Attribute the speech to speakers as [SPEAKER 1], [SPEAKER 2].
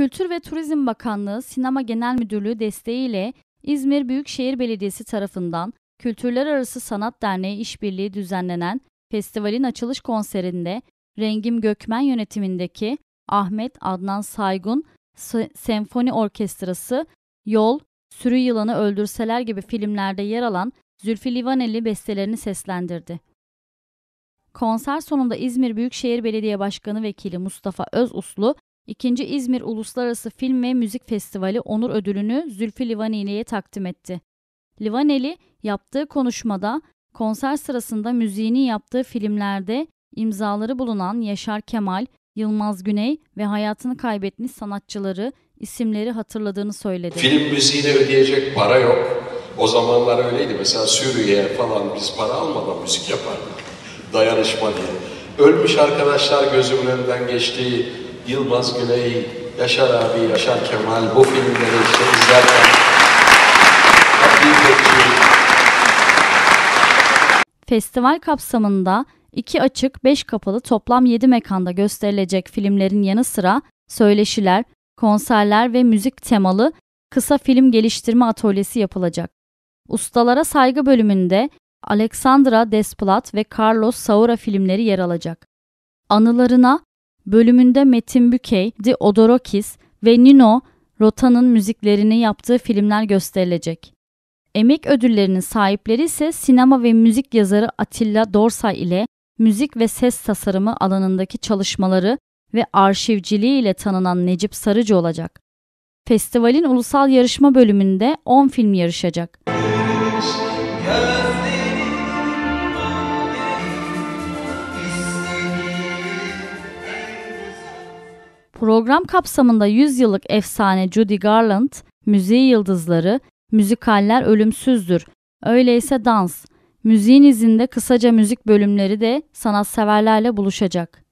[SPEAKER 1] Kültür ve Turizm Bakanlığı Sinema Genel Müdürlüğü desteğiyle İzmir Büyükşehir Belediyesi tarafından Kültürler Arası Sanat Derneği işbirliği düzenlenen festivalin açılış konserinde Rengim Gökmen yönetimindeki Ahmet Adnan Saygun S- Senfoni Orkestrası, Yol, Sürü Yılanı Öldürseler gibi filmlerde yer alan Zülfü Livaneli bestelerini seslendirdi. Konser sonunda İzmir Büyükşehir Belediye Başkanı Vekili Mustafa Özuslu 2. İzmir Uluslararası Film ve Müzik Festivali onur ödülünü Zülfü Livaneli'ye takdim etti. Livaneli yaptığı konuşmada konser sırasında müziğini yaptığı filmlerde imzaları bulunan Yaşar Kemal, Yılmaz Güney ve hayatını kaybetmiş sanatçıları isimleri hatırladığını söyledi. Film müziğine ödeyecek para yok. O zamanlar öyleydi. Mesela Suriye falan biz para almadan müzik yapardık. Dayanışma diye. Ölmüş arkadaşlar gözümün önünden geçtiği Yılmaz Güney, Yaşar abi, Yaşar Kemal bu filmleri işte izlerken Festival kapsamında iki açık beş kapalı toplam yedi mekanda gösterilecek filmlerin yanı sıra söyleşiler, konserler ve müzik temalı kısa film geliştirme atölyesi yapılacak. Ustalara Saygı bölümünde Alexandra Desplat ve Carlos Saura filmleri yer alacak. Anılarına bölümünde Metin Bükey, Di Odorokis ve Nino Rota'nın müziklerini yaptığı filmler gösterilecek. Emek ödüllerinin sahipleri ise sinema ve müzik yazarı Atilla Dorsay ile müzik ve ses tasarımı alanındaki çalışmaları ve arşivciliği ile tanınan Necip Sarıcı olacak. Festivalin ulusal yarışma bölümünde 10 film yarışacak. Program kapsamında 100 yıllık efsane Judy Garland, müziği yıldızları, müzikaller ölümsüzdür, öyleyse dans, müziğin izinde kısaca müzik bölümleri de sanatseverlerle buluşacak.